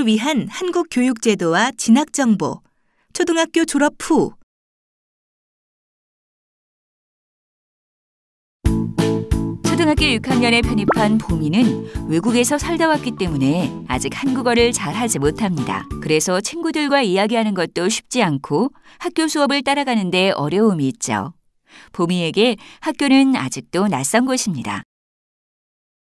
학생들 위한 한국 교육제도와 진학정보, 초등학교 졸업 후 초등학교 6학년에 편입한 보미는 외국에서 살다 왔기 때문에 아직 한국어를 잘하지 못합니다. 그래서 친구들과 이야기하는 것도 쉽지 않고 학교 수업을 따라가는데 어려움이 있죠. 보미에게 학교는 아직도 낯선 곳입니다.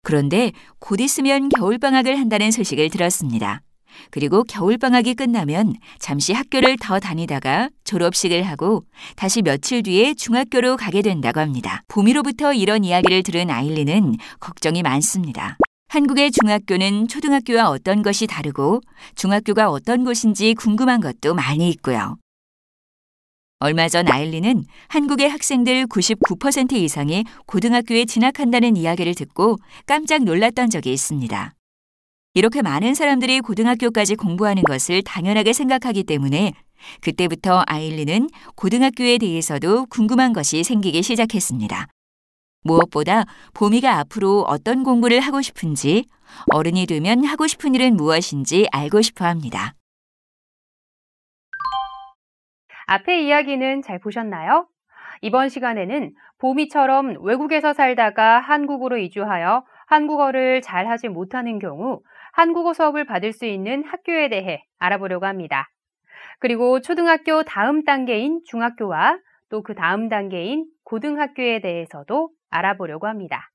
그런데 곧 있으면 겨울방학을 한다는 소식을 들었습니다. 그리고 겨울방학이 끝나면 잠시 학교를 더 다니다가 졸업식을 하고 다시 며칠 뒤에 중학교로 가게 된다고 합니다. 봄이로부터 이런 이야기를 들은 아일리는 걱정이 많습니다. 한국의 중학교는 초등학교와 어떤 것이 다르고 중학교가 어떤 곳인지 궁금한 것도 많이 있고요. 얼마 전 아일리는 한국의 학생들 99% 이상이 고등학교에 진학한다는 이야기를 듣고 깜짝 놀랐던 적이 있습니다. 이렇게 많은 사람들이 고등학교까지 공부하는 것을 당연하게 생각하기 때문에 그때부터 아일리는 고등학교에 대해서도 궁금한 것이 생기기 시작했습니다. 무엇보다 보미가 앞으로 어떤 공부를 하고 싶은지, 어른이 되면 하고 싶은 일은 무엇인지 알고 싶어 합니다. 앞에 이야기는 잘 보셨나요? 이번 시간에는 보미처럼 외국에서 살다가 한국으로 이주하여 한국어를 잘 하지 못하는 경우 한국어 수업을 받을 수 있는 학교에 대해 알아보려고 합니다. 그리고 초등학교 다음 단계인 중학교와 또 그 다음 단계인 고등학교에 대해서도 알아보려고 합니다.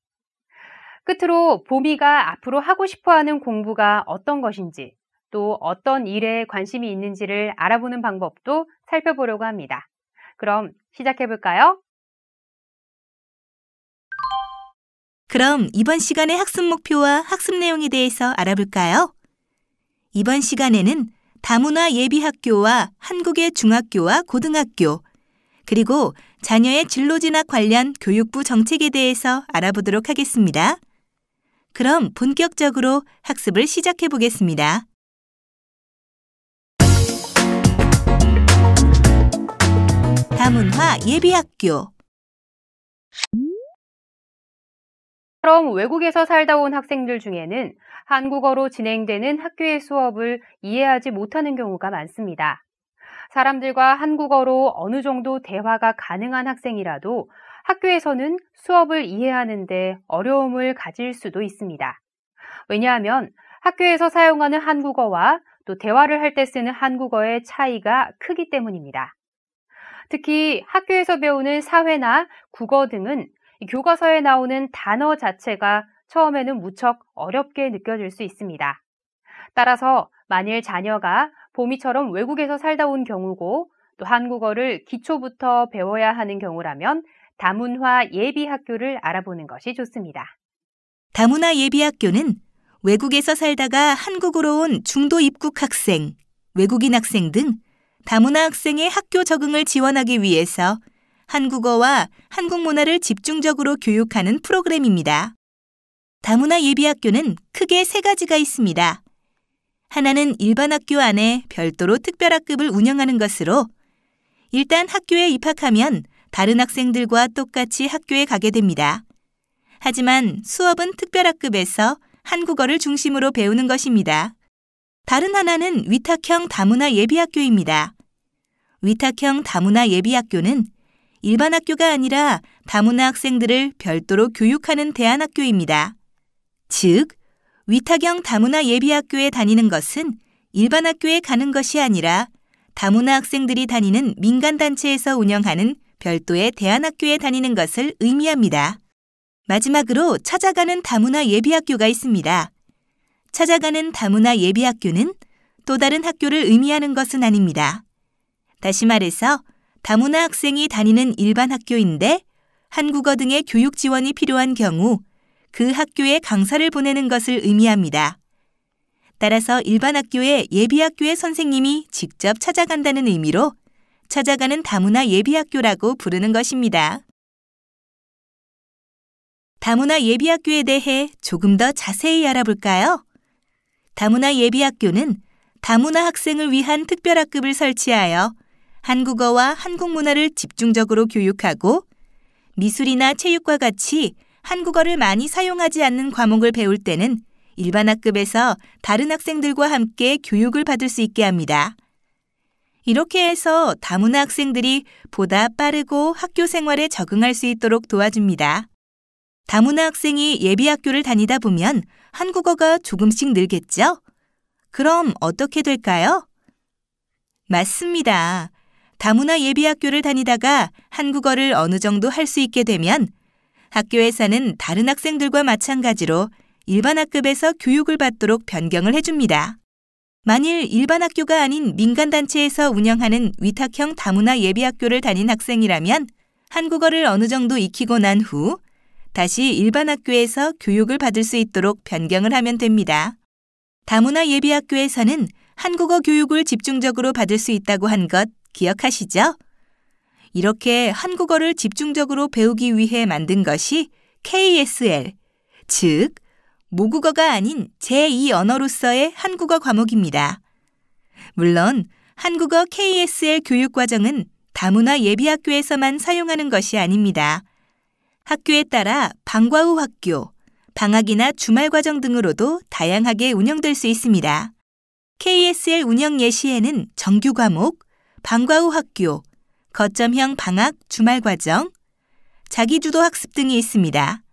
끝으로 보미가 앞으로 하고 싶어 하는 공부가 어떤 것인지 또 어떤 일에 관심이 있는지를 알아보는 방법도 살펴보려고 합니다. 그럼 시작해볼까요? 그럼 이번 시간의 학습 목표와 학습 내용에 대해서 알아볼까요? 이번 시간에는 다문화 예비학교와 한국의 중학교와 고등학교, 그리고 자녀의 진로 진학 관련 교육부 정책에 대해서 알아보도록 하겠습니다. 그럼 본격적으로 학습을 시작해 보겠습니다. 다문화 예비학교 그럼 외국에서 살다 온 학생들 중에는 한국어로 진행되는 학교의 수업을 이해하지 못하는 경우가 많습니다. 사람들과 한국어로 어느 정도 대화가 가능한 학생이라도 학교에서는 수업을 이해하는데 어려움을 가질 수도 있습니다. 왜냐하면 학교에서 사용하는 한국어와 또 대화를 할 때 쓰는 한국어의 차이가 크기 때문입니다. 특히 학교에서 배우는 사회나 국어 등은 교과서에 나오는 단어 자체가 처음에는 무척 어렵게 느껴질 수 있습니다. 따라서 만일 자녀가 보미처럼 외국에서 살다 온 경우고 또 한국어를 기초부터 배워야 하는 경우라면 다문화 예비 학교를 알아보는 것이 좋습니다. 다문화 예비 학교는 외국에서 살다가 한국으로 온 중도 입국 학생, 외국인 학생 등 다문화 학생의 학교 적응을 지원하기 위해서 한국어와 한국 문화를 집중적으로 교육하는 프로그램입니다. 다문화 예비학교는 크게 세 가지가 있습니다. 하나는 일반 학교 안에 별도로 특별학급을 운영하는 것으로 일단 학교에 입학하면 다른 학생들과 똑같이 학교에 가게 됩니다. 하지만 수업은 특별학급에서 한국어를 중심으로 배우는 것입니다. 다른 하나는 위탁형 다문화 예비학교입니다. 위탁형 다문화 예비학교는 일반 학교가 아니라 다문화 학생들을 별도로 교육하는 대안학교입니다. 즉, 위탁형 다문화 예비학교에 다니는 것은 일반 학교에 가는 것이 아니라 다문화 학생들이 다니는 민간단체에서 운영하는 별도의 대안학교에 다니는 것을 의미합니다. 마지막으로 찾아가는 다문화 예비학교가 있습니다. 찾아가는 다문화 예비학교는 또 다른 학교를 의미하는 것은 아닙니다. 다시 말해서 다문화 학생이 다니는 일반 학교인데 한국어 등의 교육 지원이 필요한 경우 그 학교에 강사를 보내는 것을 의미합니다. 따라서 일반 학교의 예비학교의 선생님이 직접 찾아간다는 의미로 찾아가는 다문화 예비학교라고 부르는 것입니다. 다문화 예비학교에 대해 조금 더 자세히 알아볼까요? 다문화 예비학교는 다문화 학생을 위한 특별학급을 설치하여 한국어와 한국 문화를 집중적으로 교육하고 미술이나 체육과 같이 한국어를 많이 사용하지 않는 과목을 배울 때는 일반 학급에서 다른 학생들과 함께 교육을 받을 수 있게 합니다. 이렇게 해서 다문화 학생들이 보다 빠르고 학교 생활에 적응할 수 있도록 도와줍니다. 다문화 학생이 예비 학교를 다니다 보면 한국어가 조금씩 늘겠죠? 그럼 어떻게 될까요? 맞습니다. 다문화 예비학교를 다니다가 한국어를 어느 정도 할 수 있게 되면 학교에 서는 다른 학생들과 마찬가지로 일반 학급에서 교육을 받도록 변경을 해줍니다. 만일 일반 학교가 아닌 민간단체에서 운영하는 위탁형 다문화 예비학교를 다닌 학생이라면 한국어를 어느 정도 익히고 난 후 다시 일반 학교에서 교육을 받을 수 있도록 변경을 하면 됩니다. 다문화 예비학교에서는 한국어 교육을 집중적으로 받을 수 있다고 한것 기억하시죠? 이렇게 한국어를 집중적으로 배우기 위해 만든 것이 KSL, 즉, 모국어가 아닌 제2언어로서의 한국어 과목입니다. 물론, 한국어 KSL 교육과정은 다문화 예비학교에서만 사용하는 것이 아닙니다. 학교에 따라 방과 후 학교, 방학이나 주말 과정 등으로도 다양하게 운영될 수 있습니다. KSL 운영 예시에는 정규 과목, 방과 후 학교, 거점형 방학 주말과정, 자기주도 학습 등이 있습니다.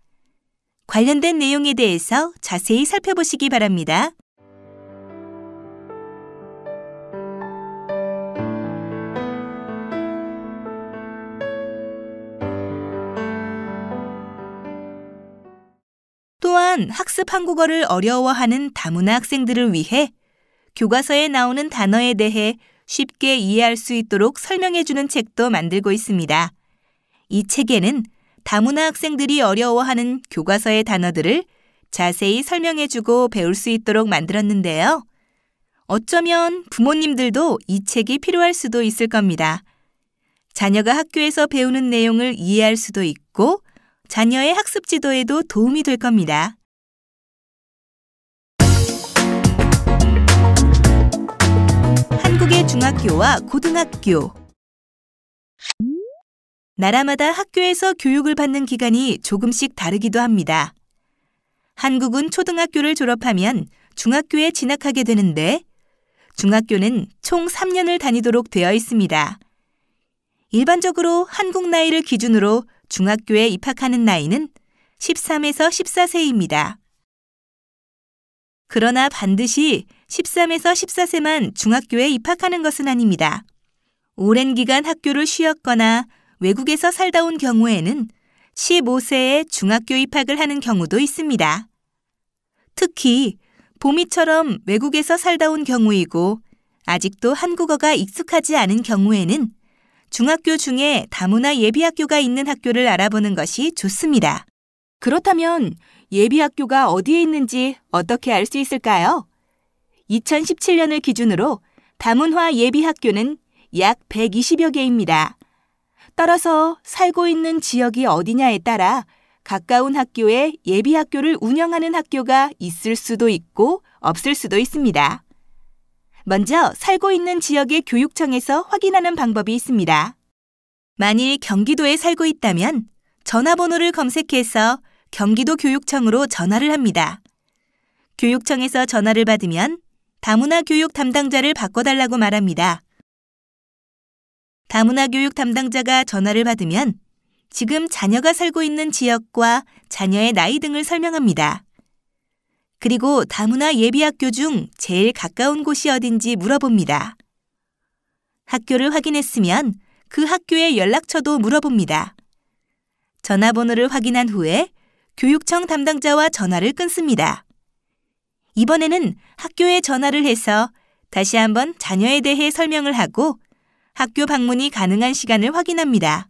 관련된 내용에 대해서 자세히 살펴보시기 바랍니다. 또한 학습 한국어를 어려워하는 다문화 학생들을 위해 교과서에 나오는 단어에 대해 쉽게 이해할 수 있도록 설명해주는 책도 만들고 있습니다. 이 책에는 다문화 학생들이 어려워하는 교과서의 단어들을 자세히 설명해주고 배울 수 있도록 만들었는데요. 어쩌면 부모님들도 이 책이 필요할 수도 있을 겁니다. 자녀가 학교에서 배우는 내용을 이해할 수도 있고 자녀의 학습 지도에도 도움이 될 겁니다. 전국 중학교와 고등학교 나라마다 학교에서 교육을 받는 기간이 조금씩 다르기도 합니다. 한국은 초등학교를 졸업하면 중학교에 진학하게 되는데 중학교는 총 3년을 다니도록 되어 있습니다. 일반적으로 한국 나이를 기준으로 중학교에 입학하는 나이는 13에서 14세입니다. 그러나 반드시 13에서 14세만 중학교에 입학하는 것은 아닙니다. 오랜 기간 학교를 쉬었거나 외국에서 살다 온 경우에는 15세에 중학교 입학을 하는 경우도 있습니다. 특히 봄이처럼 외국에서 살다 온 경우이고 아직도 한국어가 익숙하지 않은 경우에는 중학교 중에 다문화 예비학교가 있는 학교를 알아보는 것이 좋습니다. 그렇다면 예비학교가 어디에 있는지 어떻게 알 수 있을까요? 2017년을 기준으로 다문화 예비학교는 약 120여 개입니다. 따라서 살고 있는 지역이 어디냐에 따라 가까운 학교에 예비학교를 운영하는 학교가 있을 수도 있고 없을 수도 있습니다. 먼저 살고 있는 지역의 교육청에서 확인하는 방법이 있습니다. 만일 경기도에 살고 있다면 전화번호를 검색해서 경기도 교육청으로 전화를 합니다. 교육청에서 전화를 받으면 다문화 교육 담당자를 바꿔달라고 말합니다. 다문화 교육 담당자가 전화를 받으면 지금 자녀가 살고 있는 지역과 자녀의 나이 등을 설명합니다. 그리고 다문화 예비학교 중 제일 가까운 곳이 어딘지 물어봅니다. 학교를 확인했으면 그학교에 연락처도 물어봅니다. 전화번호를 확인한 후에 교육청 담당자와 전화를 끊습니다. 이번에는 학교에 전화를 해서 다시 한번 자녀에 대해 설명을 하고 학교 방문이 가능한 시간을 확인합니다.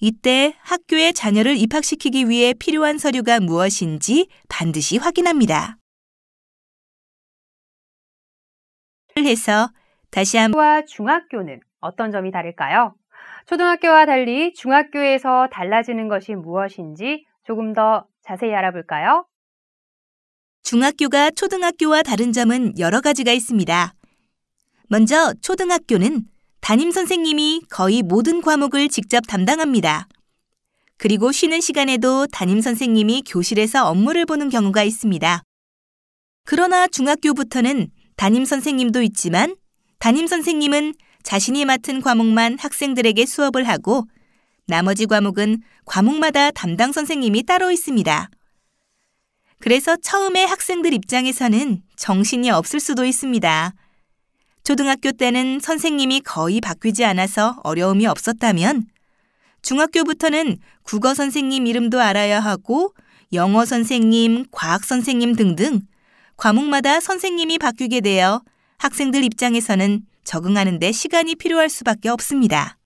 이때 학교에 자녀를 입학시키기 위해 필요한 서류가 무엇인지 반드시 확인합니다. 해서 다시 한번 중학교는 어떤 점이 다를까요? 초등학교와 달리 중학교에서 달라지는 것이 무엇인지 조금 더 자세히 알아볼까요? 중학교가 초등학교와 다른 점은 여러 가지가 있습니다. 먼저 초등학교는 담임 선생님이 거의 모든 과목을 직접 담당합니다. 그리고 쉬는 시간에도 담임 선생님이 교실에서 업무를 보는 경우가 있습니다. 그러나 중학교부터는 담임 선생님도 있지만 담임 선생님은 자신이 맡은 과목만 학생들에게 수업을 하고 나머지 과목은 과목마다 담당 선생님이 따로 있습니다. 그래서 처음에 학생들 입장에서는 정신이 없을 수도 있습니다. 초등학교 때는 선생님이 거의 바뀌지 않아서 어려움이 없었다면 중학교부터는 국어 선생님 이름도 알아야 하고 영어 선생님, 과학 선생님 등등 과목마다 선생님이 바뀌게 되어 학생들 입장에서는 적응하는데 시간이 필요할 수밖에 없습니다.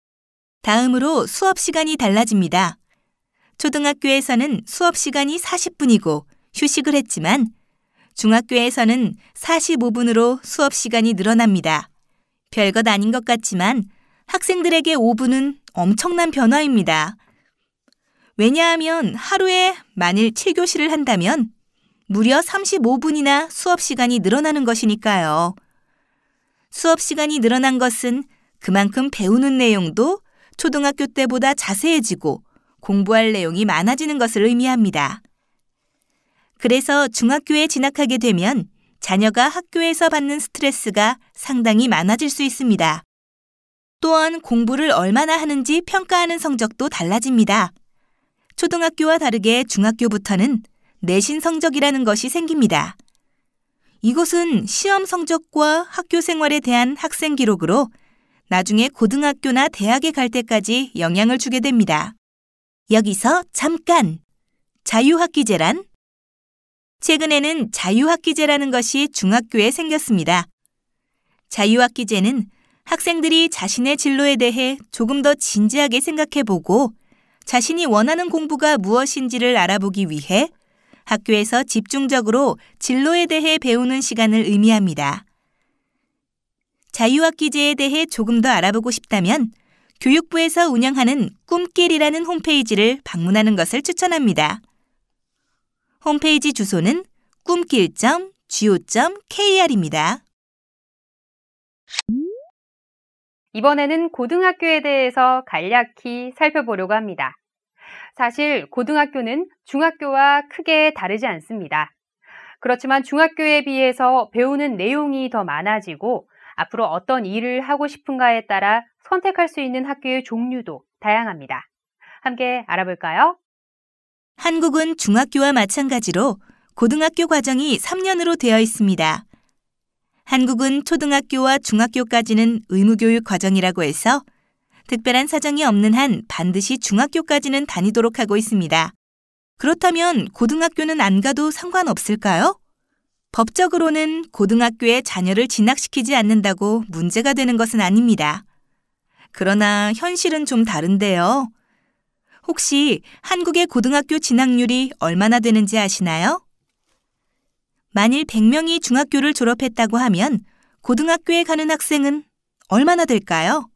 다음으로 수업 시간이 달라집니다. 초등학교에서는 수업 시간이 40분이고 휴식을 했지만 중학교에서는 45분으로 수업 시간이 늘어납니다. 별것 아닌 것 같지만 학생들에게 5분은 엄청난 변화입니다. 왜냐하면 하루에 만일 7교시를 한다면 무려 35분이나 수업 시간이 늘어나는 것이니까요. 수업 시간이 늘어난 것은 그만큼 배우는 내용도 초등학교 때보다 자세해지고 공부할 내용이 많아지는 것을 의미합니다. 그래서 중학교에 진학하게 되면 자녀가 학교에서 받는 스트레스가 상당히 많아질 수 있습니다. 또한 공부를 얼마나 하는지 평가하는 성적도 달라집니다. 초등학교와 다르게 중학교부터는 내신 성적이라는 것이 생깁니다. 이것은 시험 성적과 학교 생활에 대한 학생 기록으로 나중에 고등학교나 대학에 갈 때까지 영향을 주게 됩니다. 여기서 잠깐! 자유학기제란 최근에는 자유학기제라는 것이 중학교에 생겼습니다. 자유학기제는 학생들이 자신의 진로에 대해 조금 더 진지하게 생각해보고 자신이 원하는 공부가 무엇인지를 알아보기 위해 학교에서 집중적으로 진로에 대해 배우는 시간을 의미합니다. 자유학기제에 대해 조금 더 알아보고 싶다면 교육부에서 운영하는 꿈길이라는 홈페이지를 방문하는 것을 추천합니다. 홈페이지 주소는 꿈길.go.kr입니다. 이번에는 고등학교에 대해서 간략히 살펴보려고 합니다. 사실 고등학교는 중학교와 크게 다르지 않습니다. 그렇지만 중학교에 비해서 배우는 내용이 더 많아지고 앞으로 어떤 일을 하고 싶은가에 따라 선택할 수 있는 학교의 종류도 다양합니다. 함께 알아볼까요? 한국은 중학교와 마찬가지로 고등학교 과정이 3년으로 되어 있습니다. 한국은 초등학교와 중학교까지는 의무교육 과정이라고 해서 특별한 사정이 없는 한 반드시 중학교까지는 다니도록 하고 있습니다. 그렇다면 고등학교는 안 가도 상관없을까요? 법적으로는 고등학교에 자녀를 진학시키지 않는다고 문제가 되는 것은 아닙니다. 그러나 현실은 좀 다른데요. 혹시 한국의 고등학교 진학률이 얼마나 되는지 아시나요? 만일 100명이 중학교를 졸업했다고 하면 고등학교에 가는 학생은 얼마나 될까요?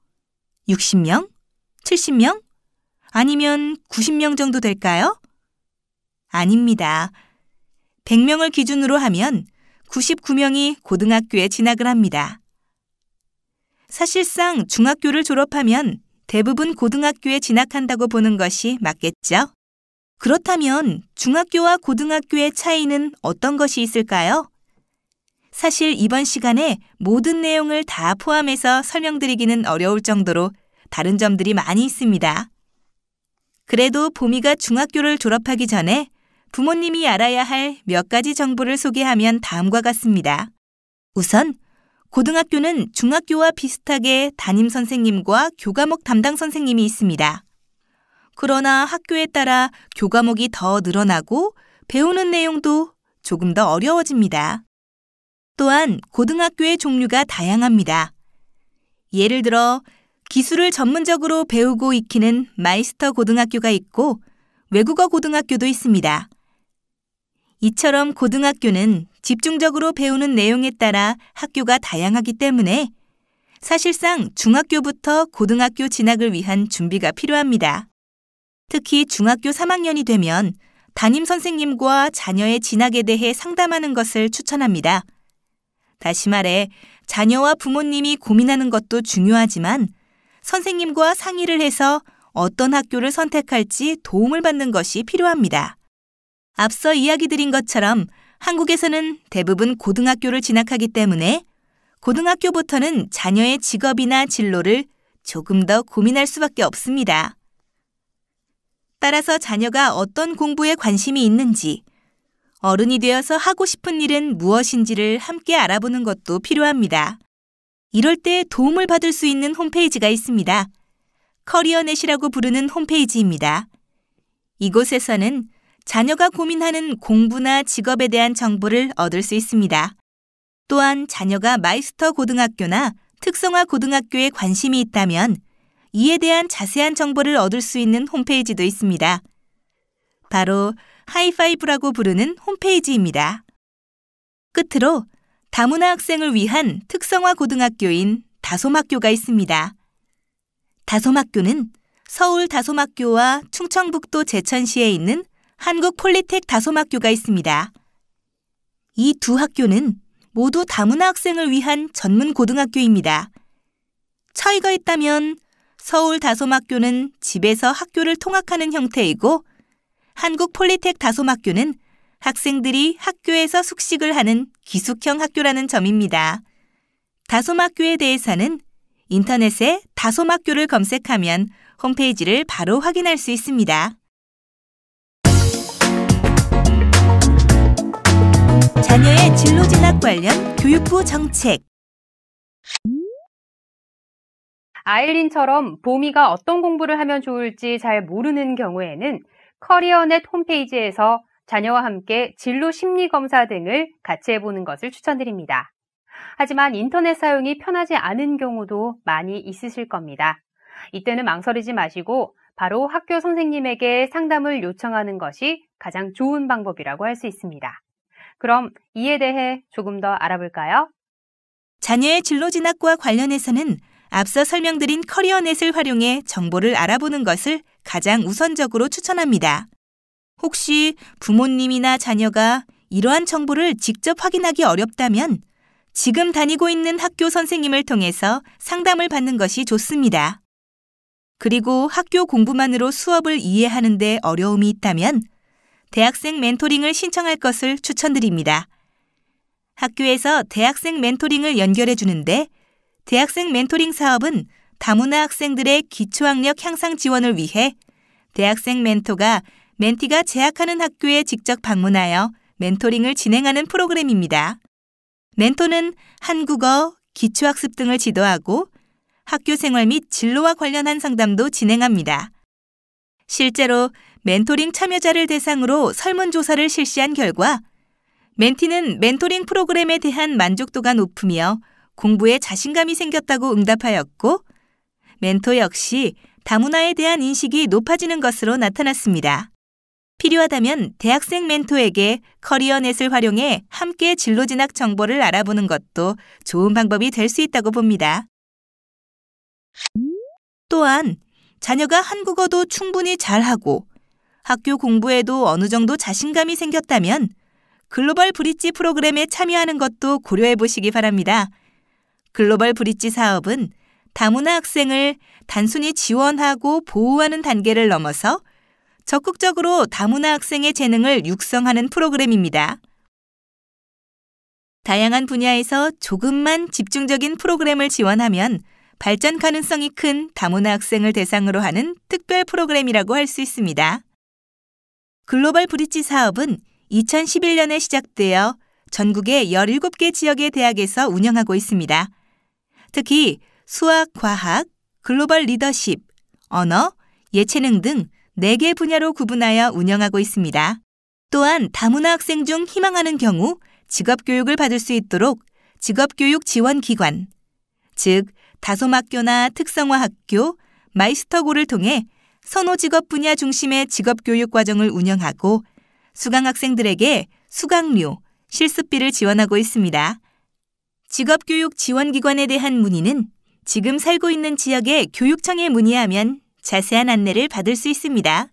60명? 70명? 아니면 90명 정도 될까요? 아닙니다. 100명을 기준으로 하면 99명이 고등학교에 진학을 합니다. 사실상 중학교를 졸업하면 대부분 고등학교에 진학한다고 보는 것이 맞겠죠? 그렇다면 중학교와 고등학교의 차이는 어떤 것이 있을까요? 사실 이번 시간에 모든 내용을 다 포함해서 설명드리기는 어려울 정도로 다른 점들이 많이 있습니다. 그래도 보미가 중학교를 졸업하기 전에 부모님이 알아야 할 몇 가지 정보를 소개하면 다음과 같습니다. 우선 고등학교는 중학교와 비슷하게 담임 선생님과 교과목 담당 선생님이 있습니다. 그러나 학교에 따라 교과목이 더 늘어나고 배우는 내용도 조금 더 어려워집니다. 또한 고등학교의 종류가 다양합니다. 예를 들어 기술을 전문적으로 배우고 익히는 마이스터 고등학교가 있고 외국어 고등학교도 있습니다. 이처럼 고등학교는 집중적으로 배우는 내용에 따라 학교가 다양하기 때문에 사실상 중학교부터 고등학교 진학을 위한 준비가 필요합니다. 특히 중학교 3학년이 되면 담임 선생님과 자녀의 진학에 대해 상담하는 것을 추천합니다. 다시 말해, 자녀와 부모님이 고민하는 것도 중요하지만 선생님과 상의를 해서 어떤 학교를 선택할지 도움을 받는 것이 필요합니다. 앞서 이야기 드린 것처럼 한국에서는 대부분 고등학교를 진학하기 때문에 고등학교부터는 자녀의 직업이나 진로를 조금 더 고민할 수밖에 없습니다. 따라서 자녀가 어떤 공부에 관심이 있는지, 어른이 되어서 하고 싶은 일은 무엇인지를 함께 알아보는 것도 필요합니다. 이럴 때 도움을 받을 수 있는 홈페이지가 있습니다. 커리어넷이라고 부르는 홈페이지입니다. 이곳에서는 자녀가 고민하는 공부나 직업에 대한 정보를 얻을 수 있습니다. 또한 자녀가 마이스터 고등학교나 특성화 고등학교에 관심이 있다면 이에 대한 자세한 정보를 얻을 수 있는 홈페이지도 있습니다. 바로 하이파이브라고 부르는 홈페이지입니다. 끝으로 다문화 학생을 위한 특성화 고등학교인 다솜학교가 있습니다. 다솜학교는 서울 다솜학교와 충청북도 제천시에 있는 한국 폴리텍 다솜학교가 있습니다. 이 두 학교는 모두 다문화 학생을 위한 전문 고등학교입니다. 차이가 있다면 서울 다솜학교는 집에서 학교를 통학하는 형태이고 한국 폴리텍 다솜학교는 학생들이 학교에서 숙식을 하는 기숙형 학교라는 점입니다. 다솜학교에 대해서는 인터넷에 다솜학교를 검색하면 홈페이지를 바로 확인할 수 있습니다. 자녀의 진로 진학 관련 교육부 정책 아일린처럼 보미가 어떤 공부를 하면 좋을지 잘 모르는 경우에는 커리어넷 홈페이지에서 자녀와 함께 진로 심리 검사 등을 같이 해보는 것을 추천드립니다. 하지만 인터넷 사용이 편하지 않은 경우도 많이 있으실 겁니다. 이때는 망설이지 마시고 바로 학교 선생님에게 상담을 요청하는 것이 가장 좋은 방법이라고 할 수 있습니다. 그럼 이에 대해 조금 더 알아볼까요? 자녀의 진로 진학과 관련해서는 앞서 설명드린 커리어넷을 활용해 정보를 알아보는 것을 가장 우선적으로 추천합니다. 혹시 부모님이나 자녀가 이러한 정보를 직접 확인하기 어렵다면 지금 다니고 있는 학교 선생님을 통해서 상담을 받는 것이 좋습니다. 그리고 학교 공부만으로 수업을 이해하는데 어려움이 있다면 대학생 멘토링을 신청할 것을 추천드립니다. 학교에서 대학생 멘토링을 연결해 주는데 대학생 멘토링 사업은 다문화 학생들의 기초학력 향상 지원을 위해 대학생 멘토가 멘티가 재학하는 학교에 직접 방문하여 멘토링을 진행하는 프로그램입니다. 멘토는 한국어, 기초학습 등을 지도하고 학교 생활 및 진로와 관련한 상담도 진행합니다. 실제로 멘토링 참여자를 대상으로 설문조사를 실시한 결과 멘티는 멘토링 프로그램에 대한 만족도가 높으며 공부에 자신감이 생겼다고 응답하였고 멘토 역시 다문화에 대한 인식이 높아지는 것으로 나타났습니다. 필요하다면 대학생 멘토에게 커리어넷을 활용해 함께 진로 진학 정보를 알아보는 것도 좋은 방법이 될 수 있다고 봅니다. 또한 자녀가 한국어도 충분히 잘하고 학교 공부에도 어느 정도 자신감이 생겼다면 글로벌 브릿지 프로그램에 참여하는 것도 고려해 보시기 바랍니다. 글로벌 브릿지 사업은 다문화 학생을 단순히 지원하고 보호하는 단계를 넘어서 적극적으로 다문화 학생의 재능을 육성하는 프로그램입니다. 다양한 분야에서 조금만 집중적인 프로그램을 지원하면 발전 가능성이 큰 다문화 학생을 대상으로 하는 특별 프로그램이라고 할 수 있습니다. 글로벌 브릿지 사업은 2011년에 시작되어 전국의 17개 지역의 대학에서 운영하고 있습니다. 특히 수학, 과학, 글로벌 리더십, 언어, 예체능 등 4개 분야로 구분하여 운영하고 있습니다. 또한 다문화 학생 중 희망하는 경우 직업교육을 받을 수 있도록 직업교육 지원기관, 즉 다솜학교나 특성화학교, 마이스터고를 통해 선호 직업 분야 중심의 직업 교육 과정을 운영하고 수강 학생들에게 수강료, 실습비를 지원하고 있습니다. 직업교육 지원기관에 대한 문의는 지금 살고 있는 지역의 교육청에 문의하면 자세한 안내를 받을 수 있습니다.